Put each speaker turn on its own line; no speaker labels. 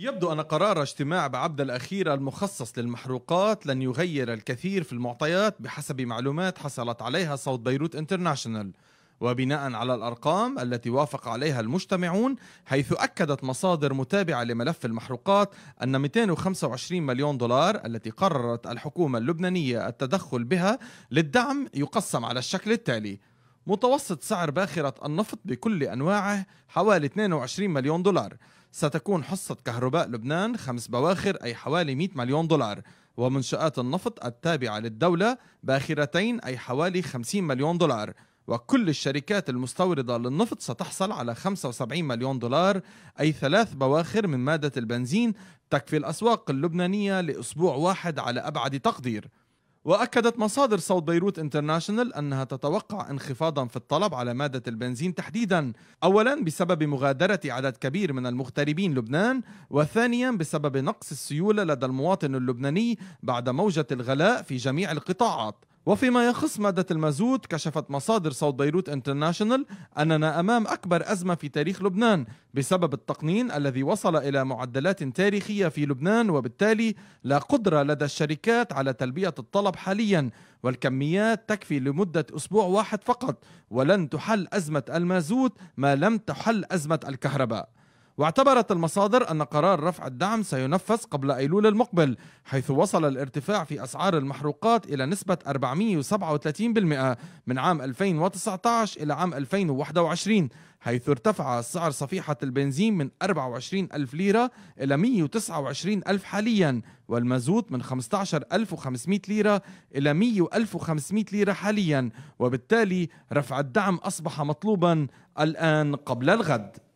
يبدو أن قرار اجتماع بعبدة الأخير المخصص للمحروقات لن يغير الكثير في المعطيات بحسب معلومات حصلت عليها صوت بيروت انترناشونال وبناء على الأرقام التي وافق عليها المجتمعون حيث أكدت مصادر متابعة لملف المحروقات أن 225 مليون دولار التي قررت الحكومة اللبنانية التدخل بها للدعم يقسم على الشكل التالي متوسط سعر باخرة النفط بكل أنواعه حوالي 22 مليون دولار ستكون حصة كهرباء لبنان خمس بواخر أي حوالي 100 مليون دولار ومنشآت النفط التابعة للدولة باخرتين أي حوالي 50 مليون دولار وكل الشركات المستوردة للنفط ستحصل على 75 مليون دولار أي ثلاث بواخر من مادة البنزين تكفي الأسواق اللبنانية لأسبوع واحد على أبعد تقدير وأكدت مصادر صوت بيروت انترناشونال أنها تتوقع انخفاضا في الطلب على مادة البنزين تحديدا أولا بسبب مغادرة عدد كبير من المغتربين لبنان وثانيا بسبب نقص السيولة لدى المواطن اللبناني بعد موجة الغلاء في جميع القطاعات وفيما يخص مادة المازوت كشفت مصادر صوت بيروت انترناشونال أننا أمام أكبر أزمة في تاريخ لبنان بسبب التقنين الذي وصل إلى معدلات تاريخية في لبنان وبالتالي لا قدرة لدى الشركات على تلبية الطلب حاليا والكميات تكفي لمدة أسبوع واحد فقط ولن تحل أزمة المازوت ما لم تحل أزمة الكهرباء واعتبرت المصادر أن قرار رفع الدعم سينفذ قبل أيلول المقبل حيث وصل الارتفاع في أسعار المحروقات إلى نسبة 437% من عام 2019 إلى عام 2021 حيث ارتفع سعر صفيحة البنزين من 24 ألف ليرة إلى 129 ألف حاليا والمازوت من 15500 ليرة إلى 100500 ليرة حاليا وبالتالي رفع الدعم أصبح مطلوبا الآن قبل الغد